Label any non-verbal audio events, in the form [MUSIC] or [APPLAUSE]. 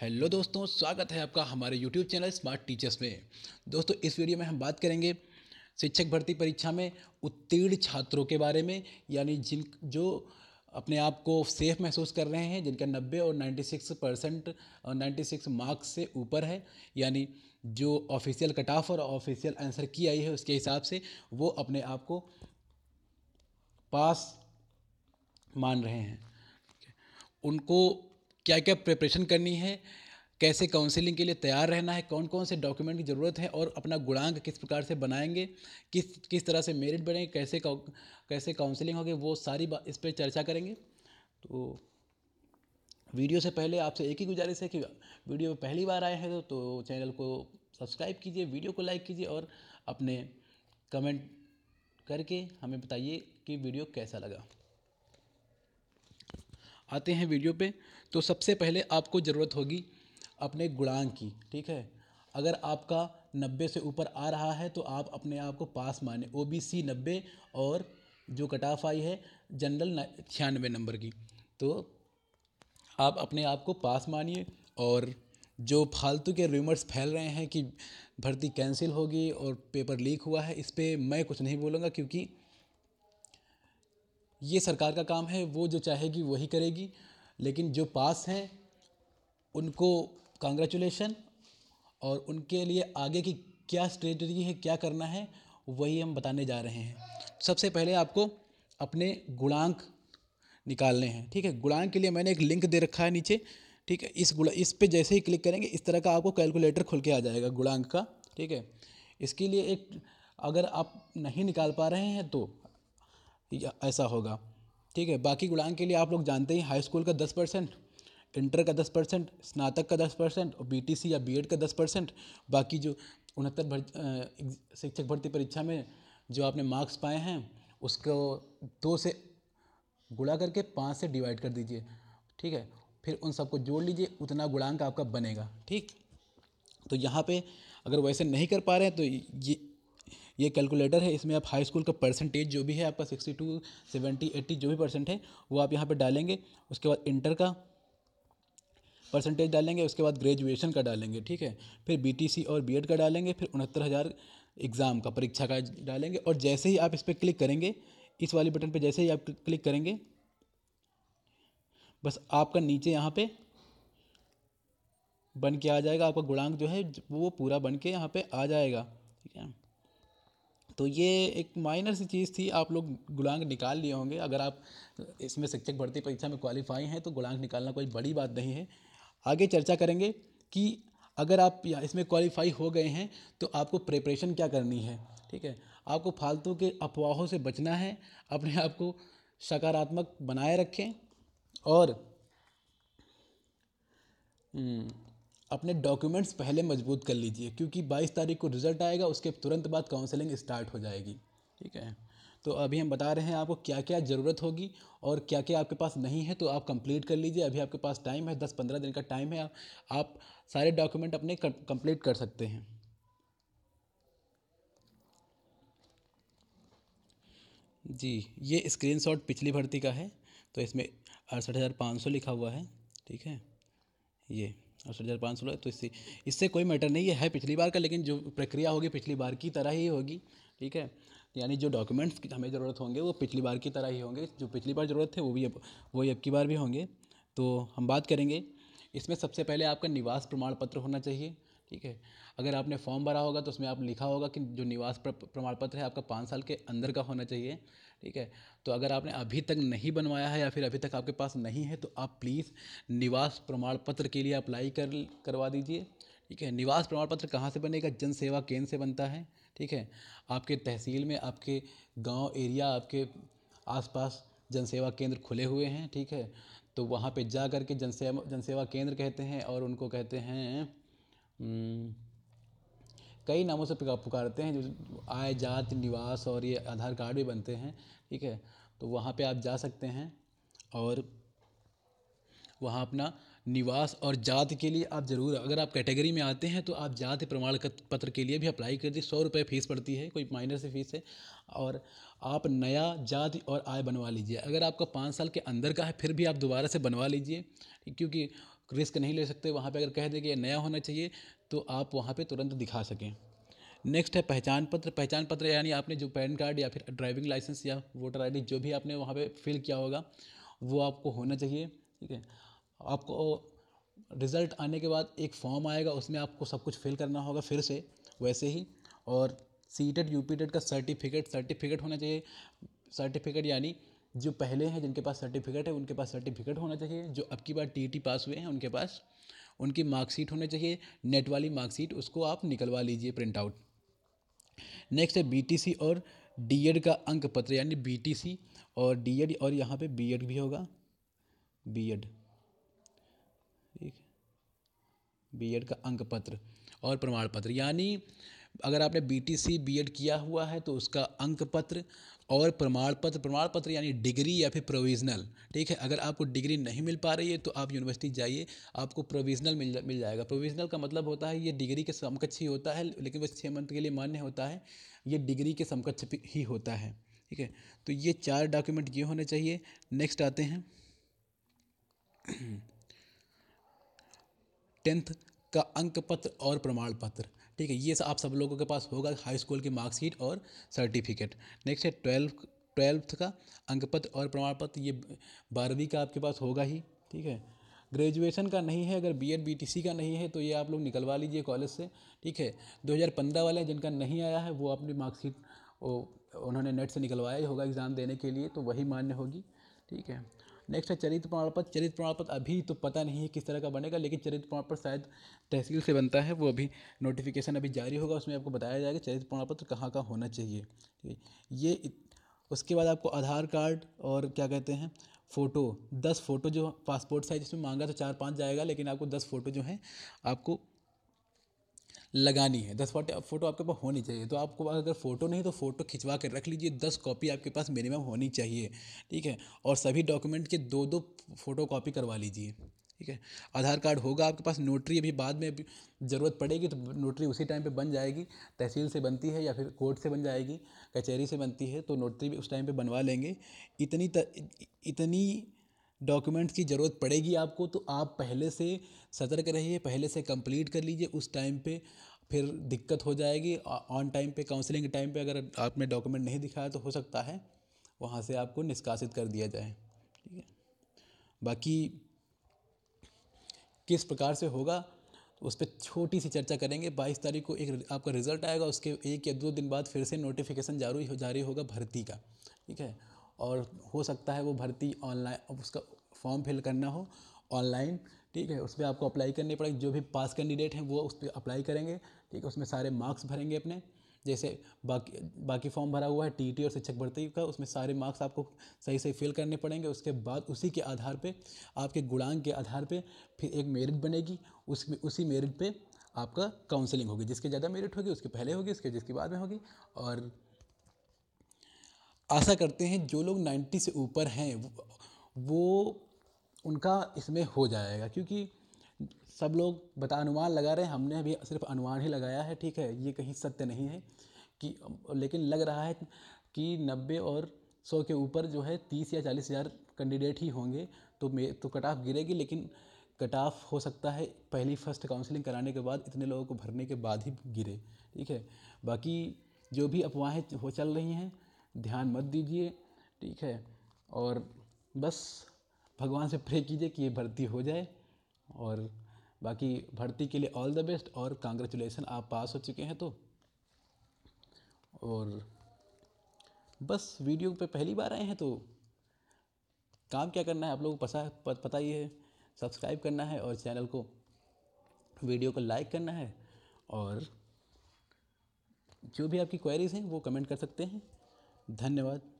Hello दोस्तों स्वागत है आपका हमारे यूट्यूब चैनल स्मार्ट टीचर्स में दोस्तों इस वीडियो में हम बात करेंगे शिक्षक भर्ती परीक्षा में उत्तीर्ण छात्रों के बारे में यानी जिन जो अपने आप को सेफ महसूस कर रहे हैं जिनका 90 और 96 परसेंट और सिक्स मार्क्स से ऊपर है यानी जो ऑफिशियल कट ऑफ और ऑफिशियल आंसर की आई है उसके हिसाब से वो अपने आप को पास मान रहे हैं उनको क्या क्या प्रिपरेशन करनी है कैसे काउंसलिंग के लिए तैयार रहना है कौन कौन से डॉक्यूमेंट की ज़रूरत है और अपना गुणांक किस प्रकार से बनाएंगे किस किस तरह से मेरिट बनेंगे कैसे कैसे काउंसलिंग होगी वो सारी बात इस पर चर्चा करेंगे तो वीडियो से पहले आपसे एक ही गुजारिश है कि वीडियो पहली बार आए हैं तो, तो चैनल को सब्सक्राइब कीजिए वीडियो को लाइक कीजिए और अपने कमेंट करके हमें बताइए कि वीडियो कैसा लगा आते हैं वीडियो पे तो सबसे पहले आपको ज़रूरत होगी अपने गुणांक की ठीक है अगर आपका नब्बे से ऊपर आ रहा है तो आप अपने आप को पास माने ओ बी सी नब्बे और जो कट ऑफ आई है जनरल छियानवे नंबर की तो आप अपने आप को पास मानिए और जो फालतू के रूमर्स फैल रहे हैं कि भर्ती कैंसिल होगी और पेपर लीक हुआ है इस पर मैं कुछ नहीं बोलूँगा क्योंकि ये सरकार का काम है वो जो चाहेगी वही करेगी लेकिन जो पास हैं उनको कॉन्ग्रेचुलेशन और उनके लिए आगे की क्या स्ट्रेटजी है क्या करना है वही हम बताने जा रहे हैं सबसे पहले आपको अपने गुणांक निकालने हैं ठीक है गुणांक के लिए मैंने एक लिंक दे रखा है नीचे ठीक है इस गुणा इस पर जैसे ही क्लिक करेंगे इस तरह का आपको कैलकुलेटर खुल के आ जाएगा गुणांक का ठीक है इसके लिए एक अगर आप नहीं निकाल पा रहे हैं तो ऐसा होगा ठीक है बाकी गुणांक के लिए आप लोग जानते ही हाई स्कूल का दस परसेंट इंटर का दस परसेंट स्नातक का दस परसेंट और बीटीसी या बीएड का दस परसेंट बाकी जो उनहत्तर भर शिक्षक भर्ती परीक्षा में जो आपने मार्क्स पाए हैं उसको दो से गुणा करके पाँच से डिवाइड कर दीजिए ठीक है फिर उन सबको जोड़ लीजिए उतना गुणांक आपका बनेगा ठीक तो यहाँ पे अगर वैसे नहीं कर पा रहे हैं तो ये ये कैलकुलेटर है इसमें आप हाई स्कूल का परसेंटेज जो भी है आपका सिक्सटी टू सेवेंटी एट्टी जो भी परसेंट है वो आप यहाँ पर डालेंगे उसके बाद इंटर का परसेंटेज डालेंगे उसके बाद ग्रेजुएशन का डालेंगे ठीक है फिर बी और बी का डालेंगे फिर उनहत्तर हज़ार एग्ज़ाम का परीक्षा का डालेंगे और जैसे ही आप इस पर क्लिक करेंगे इस वाले बटन पर जैसे ही आप क्लिक करेंगे बस आपका नीचे यहाँ पे बन के आ जाएगा आपका गुणांक जो है वो पूरा बन के यहाँ पे आ जाएगा ठीक है तो ये एक माइनर सी चीज़ थी आप लोग गुणांक निकाल लिए होंगे अगर आप इसमें शिक्षक भर्ती परीक्षा में क्वालिफाई हैं तो गुणांक निकालना कोई बड़ी बात नहीं है आगे चर्चा करेंगे कि अगर आप इसमें क्वालिफाई हो गए हैं तो आपको प्रिपरेशन क्या करनी है ठीक है आपको फालतू के अफवाहों से बचना है अपने आप को सकारात्मक बनाए रखें और हम्म, अपने डॉक्यूमेंट्स पहले मजबूत कर लीजिए क्योंकि 22 तारीख को रिज़ल्ट आएगा उसके तुरंत बाद काउंसलिंग स्टार्ट हो जाएगी ठीक है तो अभी हम बता रहे हैं आपको क्या क्या ज़रूरत होगी और क्या क्या आपके पास नहीं है तो आप कंप्लीट कर लीजिए अभी आपके पास टाइम है दस पंद्रह दिन का टाइम है आप, आप सारे डॉक्यूमेंट अपने कंप्लीट कर सकते हैं जी ये स्क्रीनशॉट पिछली भर्ती का है तो इसमें अड़सठ हज़ार पाँच सौ लिखा हुआ है ठीक है ये अठसठ हज़ार पाँच सौ तो इससे इससे कोई मैटर नहीं है पिछली बार का लेकिन जो प्रक्रिया होगी पिछली बार की तरह ही होगी ठीक है यानी जो डॉक्यूमेंट्स की हमें ज़रूरत होंगे वो पिछली बार की तरह ही होंगे जो पिछली बार ज़रूरत थे वो भी अब वही अब की बार भी होंगे तो हम बात करेंगे इसमें सबसे पहले आपका निवास प्रमाण पत्र होना चाहिए ठीक है अगर आपने फॉर्म भरा होगा तो उसमें आप लिखा होगा कि जो निवास प्रमाण पत्र है आपका पाँच साल के अंदर का होना चाहिए ठीक है तो अगर आपने अभी तक नहीं बनवाया है या फिर अभी तक आपके पास नहीं है तो आप प्लीज़ निवास प्रमाण पत्र के लिए अप्लाई कर करवा दीजिए ठीक है निवास प्रमाण पत्र कहाँ से बनेगा जन सेवा केंद्र से बनता है ठीक है आपके तहसील में आपके गांव एरिया आपके आसपास जन सेवा केंद्र खुले हुए हैं ठीक है तो वहाँ पे जा कर के जनसेवा जनसेवा केंद्र कहते हैं और उनको कहते हैं हम्म। कई नामों से पुकारते हैं जो आय जात निवास और ये आधार कार्ड भी बनते हैं ठीक है तो वहाँ पे आप जा सकते हैं और वहाँ अपना निवास और जात के लिए आप ज़रूर अगर आप कैटेगरी में आते हैं तो आप जाति प्रमाण पत्र के लिए भी अप्लाई कर दीजिए सौ रुपये फीस पड़ती है कोई माइनर से फीस है और आप नया जाति और आय बनवा लीजिए अगर आपका पाँच साल के अंदर का है फिर भी आप दोबारा से बनवा लीजिए क्योंकि रिस्क नहीं ले सकते वहाँ पे अगर कह दें कि नया होना चाहिए तो आप वहाँ पे तुरंत दिखा सकें नेक्स्ट है पहचान पत्र पहचान पत्र यानी आपने जो पैन कार्ड या फिर ड्राइविंग लाइसेंस या वोटर आईडी जो भी आपने वहाँ पे फिल किया होगा वो आपको होना चाहिए ठीक है आपको रिज़ल्ट आने के बाद एक फॉर्म आएगा उसमें आपको सब कुछ फिल करना होगा फिर से वैसे ही और सी यूपीटेड यू पी का सर्टिफिकेट सर्टिफिकेट होना चाहिए सर्टिफिकेट यानी जो पहले हैं जिनके पास सर्टिफिकेट है उनके पास सर्टिफिकेट होना चाहिए जो अब की बार टी टी पास हुए हैं उनके पास उनकी मार्कशीट होनी चाहिए नेट वाली मार्कशीट उसको आप निकलवा लीजिए प्रिंट आउट नेक्स्ट है बीटीसी और डीएड का अंक पत्र यानी बीटीसी और डीएड और यहाँ पे बीएड भी होगा बीएड ठीक बीएड का अंक पत्र और प्रमाण पत्र यानी अगर आपने B T C B Ed किया हुआ है तो उसका अंक पत्र और प्रमाण पत्र प्रमाण पत्र यानी डिग्री या फिर प्रोविजनल ठीक है अगर आपको डिग्री नहीं मिल पा रही है तो आप यूनिवर्सिटी जाइए आपको प्रोविजनल मिल जा, मिल जाएगा प्रोविजनल का मतलब होता है ये डिग्री के समकक्ष ही होता है लेकिन वो छः मंथ के लिए मान्य होता है ये डिग्री के समकक्ष ही होता है ठीक है तो ये चार डॉक्यूमेंट ये होने चाहिए नेक्स्ट आते हैं टेंथ [CLEARS THROAT] का अंक पत्र और प्रमाण पत्र ठीक है ये आप सब लोगों के पास होगा हाई स्कूल की मार्कशीट और सर्टिफिकेट नेक्स्ट है ट्वेल्थ ट्वेल्थ का अंक पत्र और प्रमाण पत्र ये बारहवीं का आपके पास होगा ही ठीक है ग्रेजुएशन का नहीं है अगर बी एड का नहीं है तो ये आप लोग निकलवा लीजिए कॉलेज से ठीक है 2015 वाले जिनका नहीं आया है वो अपनी मार्कशीट उन्होंने नेट से निकलवाया ही होगा एग्ज़ाम देने के लिए तो वही मान्य होगी ठीक है नेक्स्ट है चरित्र प्रमाण पत्र चरित्र प्रमाण पत्र अभी तो पता नहीं है किस तरह का बनेगा लेकिन चरित्र प्रमाण पत्र शायद तहसील से बनता है वो अभी नोटिफिकेशन अभी जारी होगा उसमें आपको बताया जाएगा चरित्र प्रमाण पत्र कहाँ का होना चाहिए ये उसके बाद आपको आधार कार्ड और क्या कहते हैं फ़ोटो दस फ़ोटो जो पासपोर्ट साइज इसमें मांगा तो चार पाँच जाएगा लेकिन आपको दस फ़ोटो जो है आपको लगानी है दस फोटो फोटो आपके पास होनी चाहिए तो आपको अगर फ़ोटो नहीं तो फ़ोटो खिंचवा कर रख लीजिए दस कॉपी आपके पास मिनिमम होनी चाहिए ठीक है और सभी डॉक्यूमेंट के दो दो फ़ोटो कॉपी करवा लीजिए ठीक है आधार कार्ड होगा आपके पास नोटरी अभी बाद में अभी ज़रूरत पड़ेगी तो नोटरी उसी टाइम पे बन जाएगी तहसील से बनती है या फिर कोर्ट से बन जाएगी कचहरी से बनती है तो नोटरी भी उस टाइम पे बनवा लेंगे इतनी त, इतनी डॉक्यूमेंट्स की ज़रूरत पड़ेगी आपको तो आप पहले से सतर्क रहिए पहले से कंप्लीट कर लीजिए उस टाइम पे फिर दिक्कत हो जाएगी ऑन टाइम पे काउंसलिंग के टाइम पे अगर आपने डॉक्यूमेंट नहीं दिखाया तो हो सकता है वहाँ से आपको निष्कासित कर दिया जाए ठीक है बाकी किस प्रकार से होगा उस पर छोटी सी चर्चा करेंगे 22 तारीख को एक आपका रिज़ल्ट आएगा उसके एक या दो दिन बाद फिर से नोटिफिकेशन जारी हो जारी होगा भर्ती का ठीक है और हो सकता है वो भर्ती ऑनलाइन उसका फॉर्म फिल करना हो ऑनलाइन ठीक है उस पर आपको अप्लाई करनी पड़ेगी जो भी पास कैंडिडेट हैं वो उस पर अप्लाई करेंगे ठीक है उसमें सारे मार्क्स भरेंगे अपने जैसे बाकी बाकी फॉर्म भरा हुआ है टीटी और शिक्षक भर्ती का उसमें सारे मार्क्स आपको सही सही फिल करने पड़ेंगे उसके बाद उसी के आधार पे आपके गुणांक के आधार पे फिर एक मेरिट बनेगी उस उसी मेरिट पे आपका काउंसलिंग होगी जिसके ज़्यादा मेरिट होगी उसके पहले होगी उसके जिसके बाद में होगी और आशा करते हैं जो लोग नाइन्टी से ऊपर हैं वो उनका इसमें हो जाएगा क्योंकि सब लोग बता अनुमान लगा रहे हैं हमने अभी सिर्फ अनुमान ही लगाया है ठीक है ये कहीं सत्य नहीं है कि लेकिन लग रहा है कि नब्बे और सौ के ऊपर जो है तीस या चालीस हज़ार कैंडिडेट ही होंगे तो मे तो कट ऑफ गिरेगी लेकिन कट ऑफ हो सकता है पहली फर्स्ट काउंसलिंग कराने के बाद इतने लोगों को भरने के बाद ही गिरे ठीक है बाकी जो भी अफवाहें हो चल रही हैं ध्यान मत दीजिए ठीक है और बस भगवान से प्रे कीजिए कि ये भर्ती हो जाए और बाकी भर्ती के लिए ऑल द बेस्ट और कांग्रेचुलेसन आप पास हो चुके हैं तो और बस वीडियो पे पहली बार आए हैं तो काम क्या करना है आप लोगों को पता पता ही है सब्सक्राइब करना है और चैनल को वीडियो को लाइक करना है और जो भी आपकी क्वेरीज हैं वो कमेंट कर सकते हैं धन्यवाद